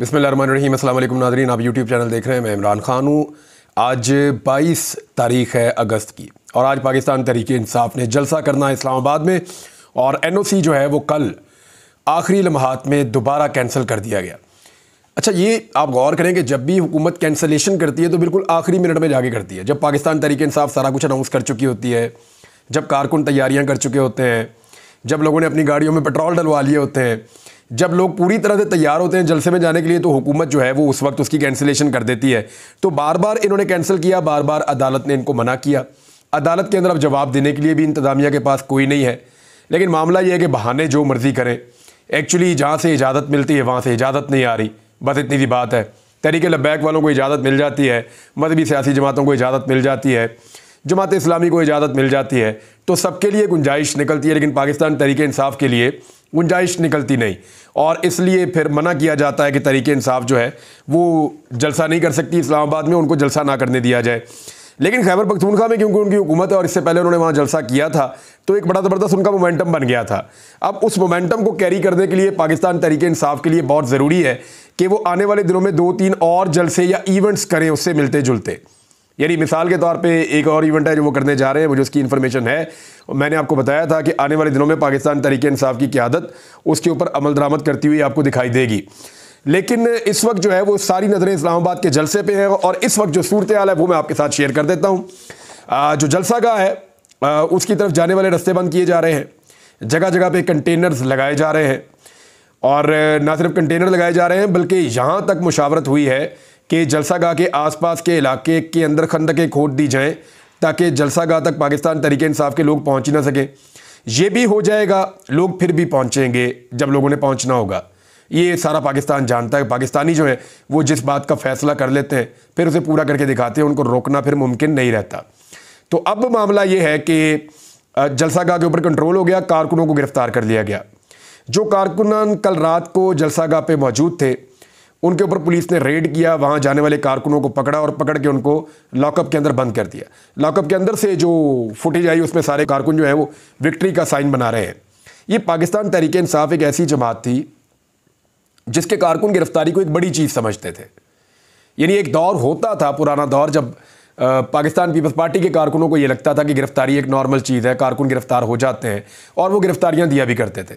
बिसमीम अल्लाम नाजरीन आप यूट्यूब चैनल देख रहे हैं मैं इमरान खान हूँ आज 22 तारीख है अगस्त की और आज पाकिस्तान तहरीक इंसाफ ने जलसा करना है इस्लामाबाद में और एनओसी जो है वो कल आखिरी लम्हात में दोबारा कैंसिल कर दिया गया अच्छा ये आप गौर करें कि जब भी हुकूमत कैंसलेशन करती है तो बिल्कुल आखिरी मिनट में जाके करती है जब पाकिस्तान तहरीक इंसाफ सारा कुछ अनाउंस कर चुकी होती है जब कारकुन तैयारियाँ कर चुके होते हैं जब लोगों ने अपनी गाड़ियों में पेट्रोल डलवा लिए होते हैं जब लोग पूरी तरह से तैयार होते हैं जलसे में जाने के लिए तो हुकूमत जो है वो उस वक्त उसकी कैंसिलेशन कर देती है तो बार बार इन्होंने कैंसिल किया बार बार अदालत ने इनको मना किया अदालत के अंदर अब जवाब देने के लिए भी इंतज़ामिया के पास कोई नहीं है लेकिन मामला ये है कि बहाने जो मर्ज़ी करें एक्चुअली जहाँ से इजाज़त मिलती है वहाँ से इजाज़त नहीं आ रही बस इतनी सी बात है तरीके लब्बैक वालों को इजाज़त मिल जाती है मजहबी सियासी जमातों को इजाज़त मिल जाती है जमात इस्लामी को इजाज़त मिल जाती है तो सबके लिए गुंजाइश निकलती है लेकिन पाकिस्तान तरीके इंसाफ के लिए गुंजाइश निकलती नहीं और इसलिए फिर मना किया जाता है कि तरीके इंसाफ जो है वो जलसा नहीं कर सकती इस्लामाबाद में उनको जलसा ना करने दिया जाए लेकिन खैबर पखतूनखा में क्योंकि उनकी हुकूमत है और इससे पहले उन्होंने वहाँ जलसा किया था तो एक बड़ा ज़बरदस्त उनका मोमेंटम बन गया था अब उस मोमेंटम को कैरी करने के लिए पाकिस्तान तरीके इंसाफ के लिए बहुत ज़रूरी है कि वो आने वाले दिनों में दो तीन और जलसे या इवेंट्स करें उससे मिलते जुलते यानी मिसाल के तौर पे एक और इवेंट है जो वो करने जा रहे हैं मुझे उसकी इन्फॉर्मेशन है और मैंने आपको बताया था कि आने वाले दिनों में पाकिस्तान तरीके इंसाफ की क्यादत उसके ऊपर अमल दरामद करती हुई आपको दिखाई देगी लेकिन इस वक्त जो है वो सारी नज़रें इस्लामाबाद के जलसे पे हैं और इस वक्त जो सूरत हाल है वो मैं आपके साथ शेयर कर देता हूँ जो जलसा का है उसकी तरफ जाने वाले रस्ते बंद किए जा रहे हैं जगह जगह पर कंटेनर्स लगाए जा रहे हैं और ना सिर्फ कंटेनर लगाए जा रहे हैं बल्कि यहाँ तक मुशावरत हुई है कि जलसागाह के आसपास के इलाके के अंदर खंदकें खोद दी जाएँ ताकि जलसागाह तक पाकिस्तान तरीके इंसाफ के लोग पहुँच ही ना सकें ये भी हो जाएगा लोग फिर भी पहुँचेंगे जब लोगों ने पहुँचना होगा ये सारा पाकिस्तान जानता है पाकिस्तानी जो है वो जिस बात का फैसला कर लेते हैं फिर उसे पूरा करके दिखाते हैं उनको रोकना फिर मुमकिन नहीं रहता तो अब मामला ये है कि जलसागाह के ऊपर कंट्रोल हो गया कारकुनों को गिरफ्तार कर लिया गया जो कारकुनान कल रात को जलसागाह पे मौजूद थे उनके ऊपर पुलिस ने रेड किया वहाँ जाने वाले कारकुनों को पकड़ा और पकड़ के उनको लॉकअप के अंदर बंद कर दिया लॉकअप के अंदर से जो फुटेज आई उसमें सारे कारकुन जो है वो विक्ट्री का साइन बना रहे हैं ये पाकिस्तान तहरीक इंसाफ एक ऐसी जमात थी जिसके कारकुन गिरफ्तारी को एक बड़ी चीज़ समझते थे यानी एक दौर होता था पुराना दौर जब पाकिस्तान पीपल्स पार्टी के कारकुनों को ये लगता था कि गिरफ्तारी एक नॉर्मल चीज़ है कारकुन गिरफ्तार हो जाते हैं और वो गिरफ्तारियाँ दिया भी करते थे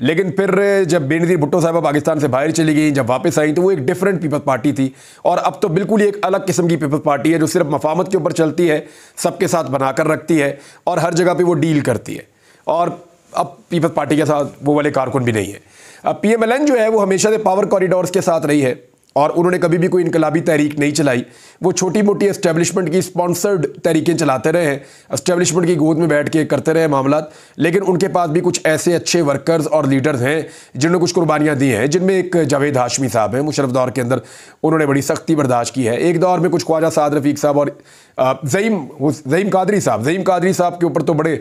लेकिन फिर जब बेनजीर भुट्टो साहबा पाकिस्तान से बाहर चली गई जब वापस आई तो वो एक डिफरेंट पीपल्स पार्टी थी और अब तो बिल्कुल ही एक अलग किस्म की पीपल्स पार्टी है जो सिर्फ मफामत के ऊपर चलती है सबके साथ बनाकर रखती है और हर जगह पे वो डील करती है और अब पीपल्स पार्टी के साथ वो वाले कारकुन भी नहीं है अब पी जो है वो हमेशा से पावर कॉरिडोर्स के साथ रही है और उन्होंने कभी भी कोई इनकलाबी तहरीक नहीं चलाई वो छोटी मोटी एस्टेब्लिशमेंट की स्पॉन्सर्ड तरीकें चलाते रहे हैं एस्टेब्लिशमेंट की गोद में बैठ के करते रहे मामला लेकिन उनके पास भी कुछ ऐसे अच्छे वर्कर्स और लीडर्स हैं जिन्होंने कुछ कुर्बानियाँ दी हैं जिनमें एक जावेद हाशमी साहब हैं मुशरफ दौर के अंदर उन्होंने बड़ी सख्ती बर्दाश्त की है एक दौर में कुछ ख्वाजा साद रफीक साहब और जईम जईम कादरी साहब जईम कादरी साहब के ऊपर तो बड़े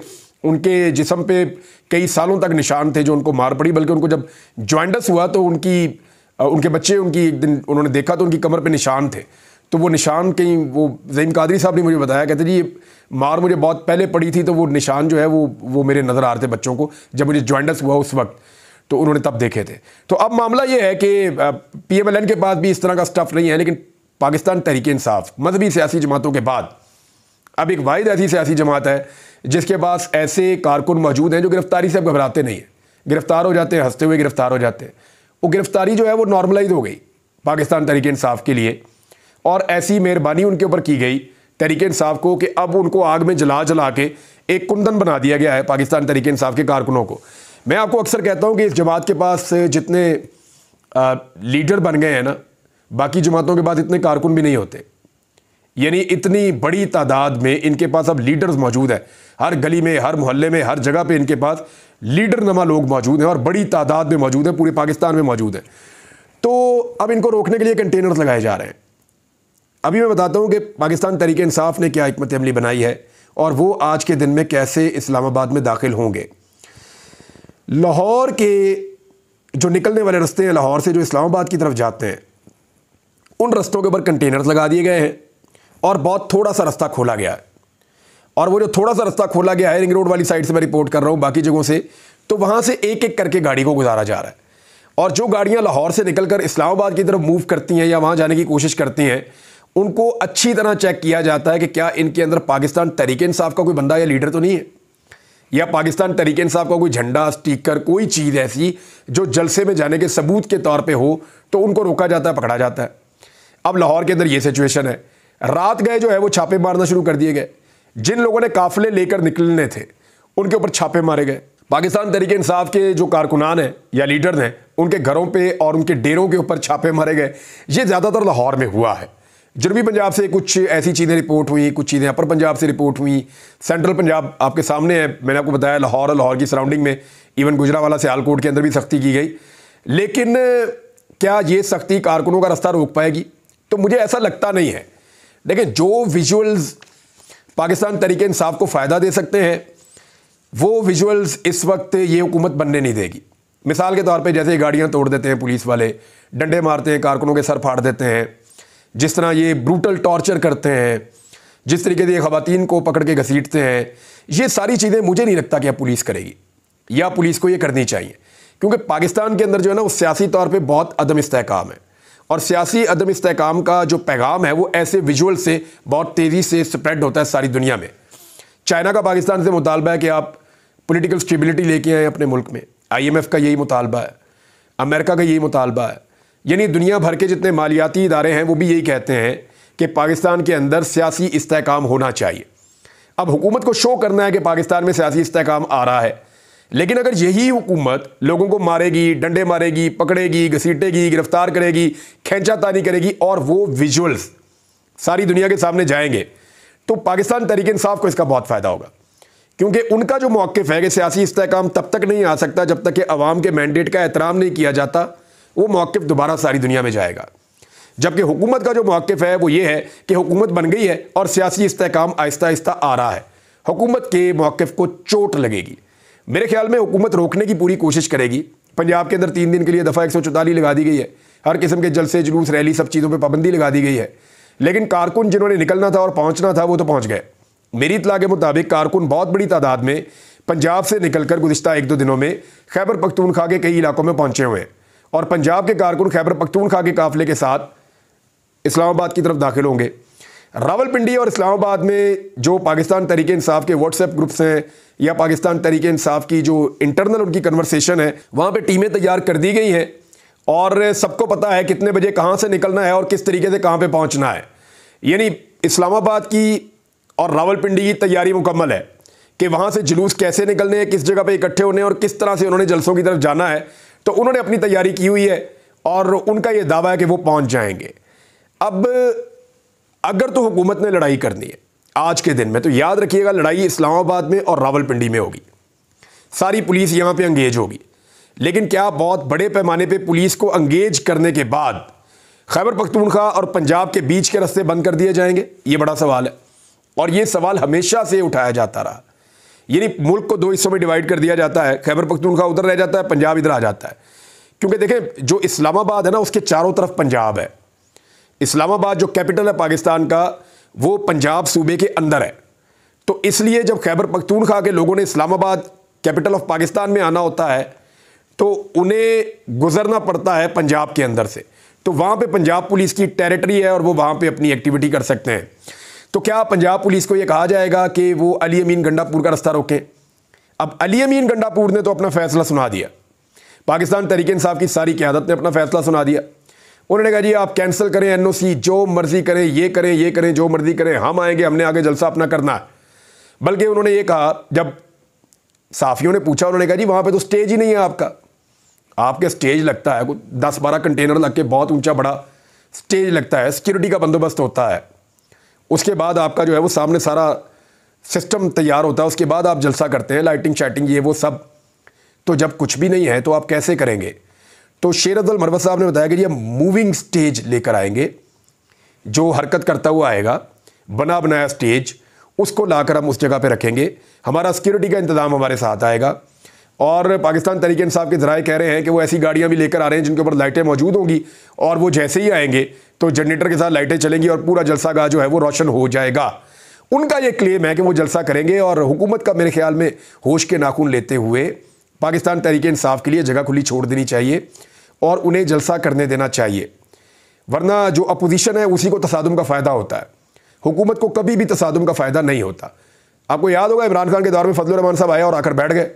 उनके जिसम पे कई सालों तक निशान थे जो उनको मार पड़ी बल्कि उनको जब ज्वाइंडस हुआ तो उनकी उनके बच्चे उनकी एक दिन उन्होंने देखा तो उनकी कमर पर निशान थे तो वो निशान कहीं वो जहीम कादरी साहब ने मुझे बताया कहते जी ये मार मुझे बहुत पहले पड़ी थी तो वो निशान जो है वो वो मेरे नज़र आ रहे थे बच्चों को जब मुझे ज्वाइंटस हुआ उस वक्त तो उन्होंने तब देखे थे तो अब मामला ये है कि पी एम एल एन के पास भी इस तरह का स्टफ़ नहीं है लेकिन पाकिस्तान तहरीक इंसाफ मजहबी सियासी जमातों के बाद अब एक वाद ऐसी सियासी जमात है जिसके पास ऐसे कारकुन मौजूद हैं जो गिरफ्तारी से अब घबराते नहीं हैं गिरफ्तार हो जाते हैं हंसते हुए गिरफ्तार हो जाते हैं वो गिरफ्तारी जो है वो नॉर्मलाइज हो गई पाकिस्तान तहरीक इंसाफ के लिए और ऐसी मेहरबानी उनके ऊपर की गई तहरीक इंसाफ को कि अब उनको आग में जला जला के एक कुंदन बना दिया गया है पाकिस्तान तहरीक इंसाफ के कारकुनों को मैं आपको अक्सर कहता हूँ कि इस जमात के पास जितने आ, लीडर बन गए हैं ना बाकी जमातों के पास इतने कारकुन भी नहीं होते यानी इतनी बड़ी तादाद में इनके पास अब लीडर्स मौजूद है हर गली में हर मोहल्ले में हर जगह पे इनके पास लीडर नमा लोग मौजूद हैं और बड़ी तादाद में मौजूद हैं पूरे पाकिस्तान में मौजूद हैं तो अब इनको रोकने के लिए कंटेनर्स लगाए जा रहे हैं अभी मैं बताता हूँ कि पाकिस्तान तरीक इंसाफ ने क्या हमत अमली बनाई है और वो आज के दिन में कैसे इस्लामाबाद में दाखिल होंगे लाहौर के जो निकलने वाले रस्ते हैं लाहौर से जो इस्लामाबाद की तरफ जाते हैं उन रस्तों के ऊपर कंटेनर्स लगा दिए गए हैं और बहुत थोड़ा सा रास्ता खोला गया है और वो जो थोड़ा सा रास्ता खोला गया है रिंग रोड वाली साइड से मैं रिपोर्ट कर रहा हूँ बाकी जगहों से तो वहाँ से एक एक करके गाड़ी को गुजारा जा रहा है और जो गाड़ियाँ लाहौर से कर इस्लामाबाद की तरफ मूव करती हैं या वहाँ जाने की कोशिश करती हैं उनको अच्छी तरह चेक किया जाता है कि क्या इनके अंदर पाकिस्तान तरीके इंसाफ का कोई बंदा या लीडर तो नहीं है या पाकिस्तान तरीके इंसाफ का कोई झंडा स्टीकर कोई चीज़ ऐसी जो जलसे में जाने के सबूत के तौर पे हो तो उनको रोका जाता है पकड़ा जाता है अब लाहौर के अंदर ये सिचुएशन है रात गए जो है वो छापे मारना शुरू कर दिए गए जिन लोगों ने काफिले लेकर निकलने थे उनके ऊपर छापे मारे गए पाकिस्तान तरीके इंसाफ के जो कारकुनान हैं या लीडर हैं उनके घरों पे और उनके डेरों के ऊपर छापे मारे गए ये ज़्यादातर लाहौर में हुआ है जनूबी पंजाब से कुछ ऐसी चीज़ें रिपोर्ट हुई कुछ चीज़ें अपर पंजाब से रिपोर्ट हुई सेंट्रल पंजाब आपके सामने है मैंने आपको बताया लाहौर और लाहौर की सराउंडिंग में इवन गुजरा से आलकोट के अंदर भी सख्ती की गई लेकिन क्या ये सख्ती कारकुनों का रास्ता रोक पाएगी तो मुझे ऐसा लगता नहीं है लेकिन जो विजुअल्स पाकिस्तान तरीके इंसाफ को फ़ायदा दे सकते हैं वो विजुअल्स इस वक्त ये हुकूमत बनने नहीं देगी मिसाल के तौर पे जैसे गाड़ियाँ तोड़ देते हैं पुलिस वाले डंडे मारते हैं कारकुनों के सर फाड़ देते हैं जिस तरह ये ब्रूटल टॉर्चर करते हैं जिस तरीके से ये ख़वातन को पकड़ के घसीटते हैं ये सारी चीज़ें मुझे नहीं लगता कि अब पुलिस करेगी या पुलिस को ये करनी चाहिए क्योंकि पाकिस्तान के अंदर जो है ना वो सियासी तौर पर बहुत अदम इस्तेकाम है और सियासी अदम इसकाम का जो पैगाम है वो ऐसे विजुअल से बहुत तेज़ी से स्प्रेड होता है सारी दुनिया में चाइना का पाकिस्तान से मुतालबा है कि आप पोलिटिकल स्टेबिलिटी लेके आए अपने मुल्क में आई एम एफ़ का यही मुतालबा है अमेरिका का यही मुतालबा है यानी दुनिया भर के जितने मालियाती इदारे हैं वो भी यही कहते हैं कि पाकिस्तान के अंदर सियासी इसकाम होना चाहिए अब हुकूमत को शो करना है कि पाकिस्तान में सियासी इसकाम आ रहा है लेकिन अगर यही हुकूमत लोगों को मारेगी डंडे मारेगी पकड़ेगी घसीटेगी गिरफ्तार करेगी खेचातानी करेगी और वो विजुअल्स सारी दुनिया के सामने जाएंगे तो पाकिस्तान तरीक इंसाफ को इसका बहुत फ़ायदा होगा क्योंकि उनका जो मौक़ है कि सियासी इसकाम तब तक नहीं आ सकता जब तक कि अवाम के मैंडेट का एहतराम नहीं किया जाता वो मौक़ दोबारा सारी दुनिया में जाएगा जबकि हुकूमत का जो मौक़ है वो ये है कि हुकूमत बन गई है और सियासी इसकाम आहिस्ता आहिस्ता आ रहा है हुकूमत के मौक़ को चोट लगेगी मेरे ख्याल में हुकूमत रोकने की पूरी कोशिश करेगी पंजाब के अंदर तीन दिन के लिए दफ़ा एक लगा दी गई है हर किस्म के जलसे जुलूस रैली सब चीज़ों पर पाबंदी लगा दी गई है लेकिन कारकुन जिन्होंने निकलना था और पहुँचना था वो तो पहुंच गए मेरी इतला के मुताबिक कारकुन बहुत बड़ी तादाद में पंजाब से निकलकर गुजशत एक दो दिनों में खैबर पख्तूनखा के कई इलाकों में पहुंचे हुए हैं और पंजाब के कारकुन खैबर पख्तूनखा के काफिले के साथ इस्लामाबाद की तरफ दाखिल होंगे रावलपिंडी और इस्लामाबाद में जो पाकिस्तान तरीके इंसाफ के व्हाट्सएप ग्रुप्स हैं या पाकिस्तान तरीके इंसाफ की जो इंटरनल उनकी कन्वर्सेशन है वहाँ पर टीमें तैयार कर दी गई हैं और सबको पता है कितने बजे कहाँ से निकलना है और किस तरीके से कहाँ पर पहुँचना है यानी इस्लामाबाद की और रावलपिंडी की तैयारी मुकम्मल है कि वहाँ से जुलूस कैसे निकलने हैं किस जगह पे इकट्ठे होने और किस तरह से उन्होंने जलसों की तरफ जाना है तो उन्होंने अपनी तैयारी की हुई है और उनका ये दावा है कि वो पहुँच जाएंगे अब अगर तो हुकूमत ने लड़ाई करनी है आज के दिन में तो याद रखिएगा लड़ाई इस्लामाबाद में और रावलपिंडी में होगी सारी पुलिस यहाँ पे अंगेज होगी लेकिन क्या बहुत बड़े पैमाने पे पुलिस को अंगेज करने के बाद खैबर पख्तूनखा और पंजाब के बीच के रस्ते बंद कर दिए जाएंगे ये बड़ा सवाल है और ये सवाल हमेशा से उठाया जाता रहा यानी मुल्क को दो हिस्सों में डिवाइड कर दिया जाता है खैबर पख्तूनखा उधर रह जाता है पंजाब इधर आ जाता है क्योंकि देखें जो इस्लामाबाद है ना उसके चारों तरफ पंजाब है इस्लामाबाद जो कैपिटल है पाकिस्तान का वो पंजाब सूबे के अंदर है तो इसलिए जब खैबर पख्तूनख्वा के लोगों ने इस्लामाबाद कैपिटल ऑफ पाकिस्तान में आना होता है तो उन्हें गुजरना पड़ता है पंजाब के अंदर से तो वहाँ पे पंजाब पुलिस की टेरिटरी है और वो वहाँ पे अपनी एक्टिविटी कर सकते हैं तो क्या पंजाब पुलिस को ये कहा जाएगा कि वो अली अमीन गंडापुर का रास्ता रोकें अब अली अमीन गंडापुर ने तो अपना फैसला सुना दिया पाकिस्तान तरीके इंसाफ की सारी क्यादत ने अपना फैसला सुना दिया उन्होंने कहा जी आप कैंसिल करें एनओसी जो मर्जी करें ये करें ये करें जो मर्जी करें हम आएंगे हमने आगे जलसा अपना करना है बल्कि उन्होंने ये कहा जब साफियों ने पूछा उन्होंने कहा जी वहाँ पे तो स्टेज ही नहीं है आपका आपके स्टेज लगता है कुछ दस बारह कंटेनर लग के बहुत ऊंचा बड़ा स्टेज लगता है सिक्योरिटी का बंदोबस्त होता है उसके बाद आपका जो है वो सामने सारा सिस्टम तैयार होता है उसके बाद आप जलसा करते हैं लाइटिंग शाइटिंग ये वो सब तो जब कुछ भी नहीं है तो आप कैसे करेंगे तो शेर अफजल मरवा साहब ने बताया कि ये मूविंग स्टेज लेकर आएंगे जो हरकत करता हुआ आएगा बना बनाया स्टेज उसको लाकर हम उस जगह पे रखेंगे हमारा सिक्योरिटी का इंतज़ाम हमारे साथ आएगा और पाकिस्तान तरीके साहब के ज़राए कह रहे हैं कि वो ऐसी गाड़ियाँ भी लेकर आ रहे हैं जिनके ऊपर लाइटें मौजूद होंगी और वो जैसे ही आएंगे तो जनरेटर के साथ लाइटें चलेंगी और पूरा जलसा गाह जो है वो रोशन हो जाएगा उनका ये क्लेम है कि वो जलसा करेंगे और हुकूमत का मेरे ख्याल में होश के नाखून लेते हुए पाकिस्तान तरीके इंसाफ के लिए जगह खुली छोड़ देनी चाहिए और उन्हें जलसा करने देना चाहिए वरना जो अपोजिशन है उसी को तसादम का फ़ायदा होता है हुकूमत को कभी भी तसादम का फ़ायदा नहीं होता आपको याद होगा इमरान खान के दौर में फजल रहमान साहब आए और आकर बैठ गए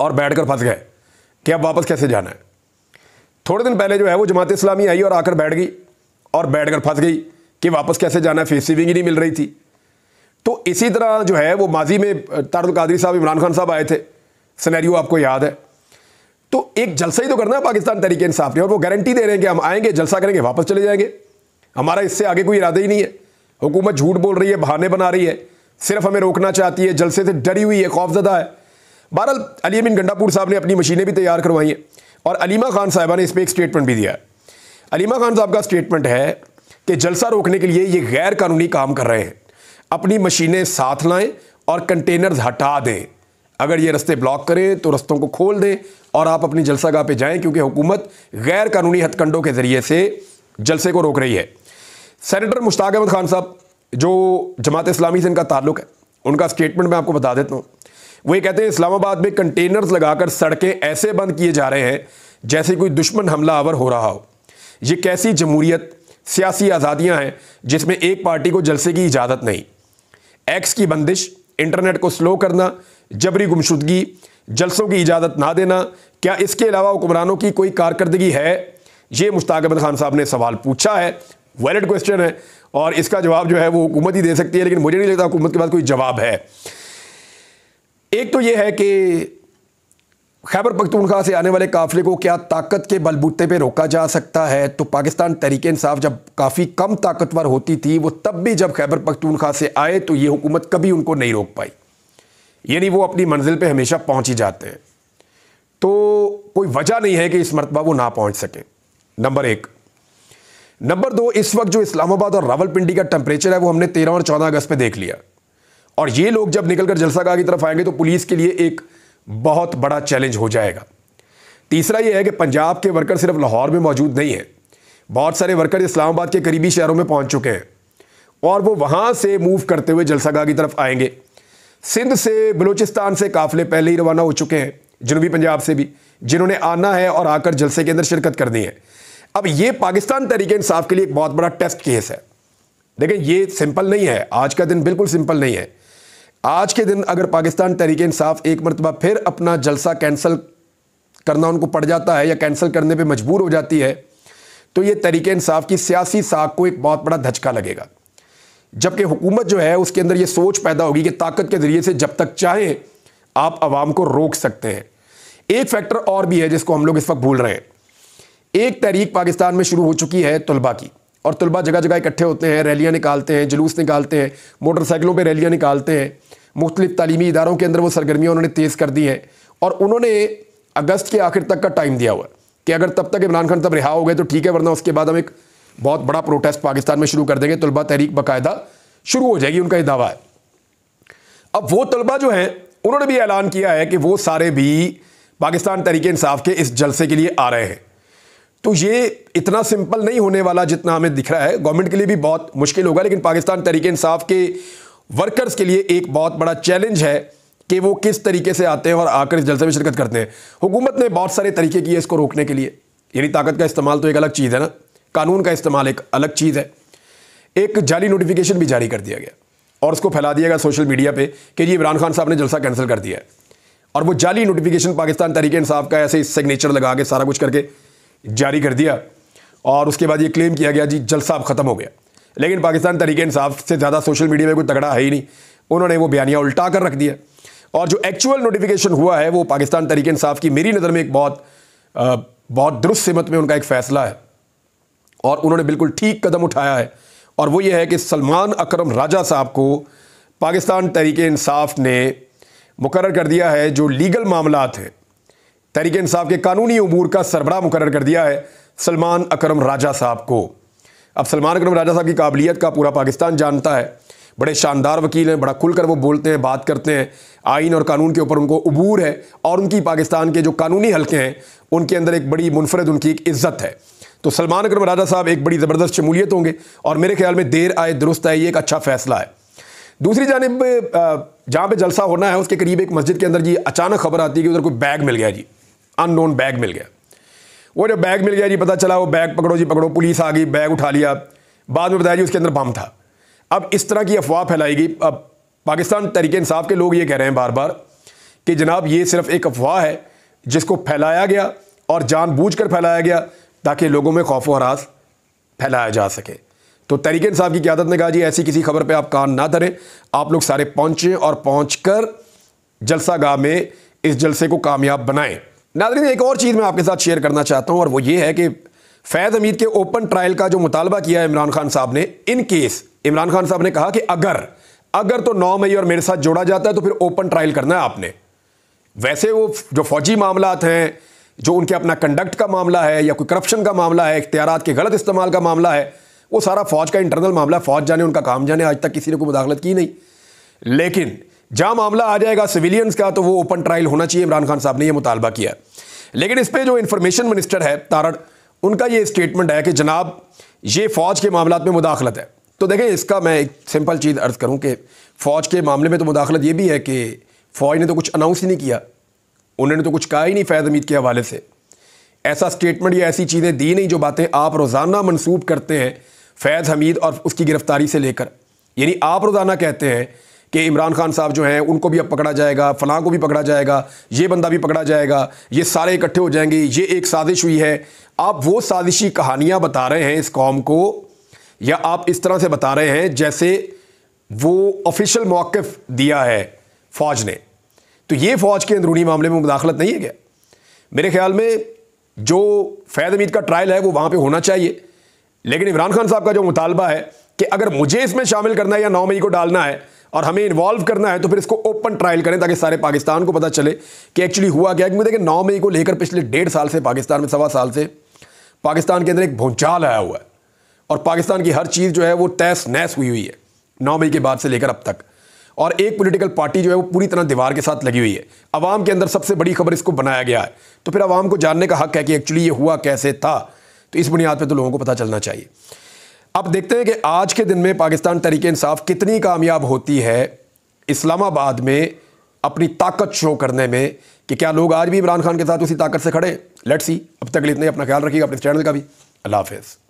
और बैठ कर फंस गए कि अब वापस कैसे जाना है थोड़े दिन पहले जो है वो जमात इस्लामी आई और आकर बैठ गई और बैठ कर फंस गई कि वापस कैसे जाना है फेस सीविंग ही नहीं मिल रही थी तो इसी तरह जो है वो माजी में तारुल कादरी साहब इमरान खान साहब आए थे सनेरियो आपको याद है तो एक जलसा ही तो करना है पाकिस्तान तरीके इंसाफ ने और वो गारंटी दे रहे हैं कि हम आएंगे जलसा करेंगे वापस चले जाएंगे हमारा इससे आगे कोई इरादा ही नहीं है हुकूमत झूठ बोल रही है बहाने बना रही है सिर्फ हमें रोकना चाहती है जलसे से डरी हुई है खौफजदा है बहरहाल अली अमीन गंडापुर साहब ने अपनी मशीनें भी तैयार करवाई हैं और अलीमा खान साहबा ने इस पर एक स्टेटमेंट भी दिया है अलीमा खान साहब का स्टेटमेंट है कि जलसा रोकने के लिए ये गैर कानूनी काम कर रहे हैं अपनी मशीनें साथ लाएं और कंटेनर्स हटा दें अगर ये रस्ते ब्लॉक करें तो रस्तों को खोल दें और आप अपनी जलसागाह पे जाएं क्योंकि हुकूमत गैर कानूनी हथकंडों के ज़रिए से जलसे को रोक रही है सेनेटर मुश्ताक अहमद खान साहब जो जमात इस्लामी से इनका ताल्लुक है उनका स्टेटमेंट मैं आपको बता देता हूँ वो ये कहते हैं इस्लामाबाद में कंटेनर्स लगाकर सड़कें ऐसे बंद किए जा रहे हैं जैसे कोई दुश्मन हमला आवर हो रहा हो ये कैसी जमूरीत सियासी आज़ादियाँ हैं जिसमें एक पार्टी को जलसे की इजाज़त नहीं एक्स की बंदिश इंटरनेट को स्लो करना जबरी गुमशुदगी जलसों की इजाज़त ना देना क्या इसके अलावा हुक्मरानों की कोई कारकर्दगी है ये मुश्ताक अहमद खान साहब ने सवाल पूछा है वैलिड क्वेश्चन है और इसका जवाब जो है वो हुकूमत ही दे सकती है लेकिन मुझे नहीं लगता हुकूमत के पास कोई जवाब है एक तो ये है कि खैबर पखतूनखा से आने वाले काफिले को क्या ताकत के बलबूते पे रोका जा सकता है तो पाकिस्तान तहरीक इंसाफ जब काफ़ी कम ताकतवर होती थी वो तब भी जब खैबर पखतूनखा से आए तो ये हुकूमत कभी उनको नहीं रोक पाई यानी वो अपनी मंजिल पे हमेशा पहुंच ही जाते हैं तो कोई वजह नहीं है कि इस मरतबा वो ना पहुंच सके नंबर एक नंबर दो इस वक्त जो इस्लामाबाद और रावलपिंडी का टेम्परेचर है वो हमने तेरह और चौदह अगस्त पे देख लिया और ये लोग जब निकलकर जलसागाह की तरफ आएंगे तो पुलिस के लिए एक बहुत बड़ा चैलेंज हो जाएगा तीसरा यह है कि पंजाब के वर्कर सिर्फ लाहौर में मौजूद नहीं है बहुत सारे वर्कर इस्लामाबाद के करीबी शहरों में पहुंच चुके हैं और वो वहां से मूव करते हुए जलसागा की तरफ आएंगे सिंध से बलूचिस्तान से काफिले पहले ही रवाना हो चुके हैं जनूबी पंजाब से भी जिन्होंने आना है और आकर जलसे के अंदर शिरकत करनी है अब ये पाकिस्तान तरीके इंसाफ के लिए एक बहुत बड़ा टेस्ट केस है लेकिन ये सिंपल नहीं है आज का दिन बिल्कुल सिंपल नहीं है आज के दिन अगर पाकिस्तान तहरीक इंसाफ एक मरतबा फिर अपना जलसा कैंसिल करना उनको पड़ जाता है या कैंसिल करने पर मजबूर हो जाती है तो ये तरीके इंसाफ की सियासी साख को एक बहुत बड़ा धचका लगेगा जबकि हुकूमत जो है उसके अंदर ये सोच पैदा होगी कि ताकत के ज़रिए से जब तक चाहें आप आवाम को रोक सकते हैं एक फैक्टर और भी है जिसको हम लोग इस वक्त भूल रहे हैं एक तहरीक पाकिस्तान में शुरू हो चुकी है तलबा की और तलबा जगह जगह इकट्ठे होते हैं रैलियाँ निकालते हैं जुलूस निकालते हैं मोटरसाइकिलों पर रैलियाँ निकालते हैं मुख्तलिफ तलीमी इदारों के अंदर वो सरगर्मियाँ उन्होंने तेज़ कर दी हैं और उन्होंने अगस्त के आखिर तक का टाइम दिया हुआ कि अगर तब तक इमरान खान तब रिहा हो गए तो ठीक है वरना उसके बाद हम एक बहुत बड़ा प्रोटेस्ट पाकिस्तान में शुरू कर देंगे तलबा तहरीक बाकायदा शुरू हो जाएगी उनका यह दावा है अब वो तलबा जो हैं उन्होंने भी ऐलान किया है कि वो सारे भी पाकिस्तान तहरीक इंसाफ के इस जलसे के लिए आ रहे हैं तो ये इतना सिंपल नहीं होने वाला जितना हमें दिख रहा है गवर्नमेंट के लिए भी बहुत मुश्किल होगा लेकिन पाकिस्तान तरीके इंसाफ के वर्कर्स के लिए एक बहुत बड़ा चैलेंज है कि वो किस तरीके से आते हैं और आकर इस जलसे में शिरकत करते हैं हुकूमत ने बहुत सारे तरीके किए इसको रोकने के लिए यानी ताकत का इस्तेमाल तो एक अलग चीज़ है ना कानून का इस्तेमाल एक अलग चीज़ है एक जाली नोटिफिकेशन भी जारी कर दिया गया और उसको फैला दिया गया सोशल मीडिया पर कि जी इमरान खान साहब ने जलसा कैंसिल कर दिया है और वो जाली नोटिफिकेशन पाकिस्तान तरीके इंसाफ का ऐसे सिग्नेचर लगा के सारा कुछ करके जारी कर दिया और उसके बाद ये क्लेम किया गया जी जलसा अब ख़त्म हो गया लेकिन पाकिस्तान तरीके इंसाफ से ज़्यादा सोशल मीडिया में कोई तगड़ा है ही नहीं उन्होंने वो बयानियाँ उल्टा कर रख दिया और जो एक्चुअल नोटिफिकेशन हुआ है वो पाकिस्तान तरीके इंसाफ की मेरी नज़र में एक बहुत बहुत दुरुस्त सिमत में उनका एक फ़ैसला है और उन्होंने बिल्कुल ठीक कदम उठाया है और वो ये है कि सलमान अकरम राजा साहब को पाकिस्तान तरीके इंसाफ ने मुकर कर दिया है जो लीगल मामला हैं तहरीक इंसाफ के कानूनी अमूर का सरबराह मुकर कर दिया है सलमान अकरम राजा साहब को अब सलमान अकरम राजा साहब की काबिलियत का पूरा पाकिस्तान जानता है बड़े शानदार वकील हैं बड़ा खुलकर वो बोलते हैं बात करते हैं आइन और कानून के ऊपर उनको अबूर है और उनकी पाकिस्तान के जो कानूनी हलके हैं उनके अंदर एक बड़ी मुनफरद उनकी एक इज्जत है तो सलमान अकरम राजा साहब एक बड़ी ज़बरदस्त शमूलियत होंगे और मेरे ख्याल में देर आए दुरुस्त आए ये एक अच्छा फैसला है दूसरी जानब जहाँ पर जलसा होना है उसके करीब एक मस्जिद के अंदर जी अचानक खबर आती है कि उधर कोई बैग मिल गया जी अननोन बैग मिल गया वो जब बैग मिल गया जी पता चला वो बैग पकड़ो जी पकड़ो पुलिस आ गई बैग उठा लिया बाद में बताया जी उसके अंदर बम था अब इस तरह की अफवाह फैलाई गई अब पाकिस्तान तरीके इंसाफ के लोग ये कह रहे हैं बार बार कि जनाब ये सिर्फ एक अफवाह है जिसको फैलाया गया और जानबूझकर फैलाया गया ताकि लोगों में खौफ हरास फैलाया जा सके तो तरीके साहब की क्यादत ने कहा जी ऐसी किसी खबर पे आप कान ना धरें आप लोग सारे पहुँचें और पहुंचकर गाह में इस जलसे को कामयाब बनाएं नाजरीन एक और चीज़ मैं आपके साथ शेयर करना चाहता हूँ और वो ये है कि फैज़ अमीर के ओपन ट्रायल का जो मुतालबा किया है इमरान खान साहब ने इन केस इमरान खान साहब ने कहा कि अगर अगर तो नौ मई और मेरे साथ जोड़ा जाता है तो फिर ओपन ट्रायल करना है आपने वैसे वो जो फौजी मामला हैं जो उनके अपना कंडक्ट का मामला है या कोई करप्शन का मामला है इख्तियार के गलत इस्तेमाल का मामला है वो सारा फौज का इंटरनल मामला है फौज जाने उनका काम जाने आज तक किसी ने कोई मुदाखलत की नहीं लेकिन जहां मामला आ जाएगा सिविलियंस का तो वो ओपन ट्रायल होना चाहिए इमरान खान साहब ने यह मुतालबा किया है लेकिन इस पर जो इंफॉर्मेशन मिनिस्टर है तारण उनका ये स्टेटमेंट है कि जनाब ये फ़ौज के मामला में मुदाखलत है तो देखें इसका मैं एक सिंपल चीज़ अर्ज़ करूँ कि फ़ौज के मामले में तो मुदाखलत ये भी है कि फ़ौज ने तो कुछ अनाउंस ही नहीं किया उन्होंने तो कुछ कहा ही नहीं फैज़ अमीद के हवाले से ऐसा स्टेटमेंट या ऐसी चीज़ें दी नहीं जो बातें आप रोज़ाना मनसूब करते हैं फैज़ हमीद और उसकी गिरफ्तारी से लेकर यानी आप रोज़ाना कहते हैं कि इमरान खान साहब जो हैं उनको भी अब पकड़ा जाएगा फ़लाँ को भी पकड़ा जाएगा ये बंदा भी पकड़ा जाएगा ये सारे इकट्ठे हो जाएंगे ये एक साजिश हुई है आप वो साजिशी कहानियाँ बता रहे हैं इस कौम को या आप इस तरह से बता रहे हैं जैसे वो ऑफिशियल मौक़ दिया है फ़ौज ने तो ये फ़ौज के अंदरूनी मामले में मुदाखलत नहीं है क्या मेरे ख्याल में जो फैज़ हमीद का ट्रायल है वो वहाँ पर होना चाहिए लेकिन इमरान खान साहब का जो मुतालबा है कि अगर मुझे इसमें शामिल करना है या नौ मई को डालना है और हमें इन्वॉल्व करना है तो फिर इसको ओपन ट्रायल करें ताकि सारे पाकिस्तान को पता चले कि एक्चुअली हुआ क्या क्योंकि देखिए नौ मई को लेकर पिछले डेढ़ साल से पाकिस्तान में सवा साल से पाकिस्तान के अंदर एक भूचाल आया हुआ है और पाकिस्तान की हर चीज़ जो है वो तैस नैस हुई हुई है नौ मई के बाद से लेकर अब तक और एक पॉलिटिकल पार्टी जो है वो पूरी तरह दीवार के साथ लगी हुई है आवाम के अंदर सबसे बड़ी खबर इसको बनाया गया है तो फिर आवाम को जानने का हक है कि एक्चुअली ये हुआ कैसे था तो इस बुनियाद पर तो लोगों को पता चलना चाहिए अब देखते हैं कि आज के दिन में पाकिस्तान तरीके इंसाफ कितनी कामयाब होती है इस्लामाबाद में अपनी ताकत शो करने में कि क्या लोग आज भी इमरान खान के साथ उसी ताकत से खड़े लेट्स सी अब तक इतने अपना ख्याल रखिएगा अपने चैनल का भी अल्लाह हाफिज़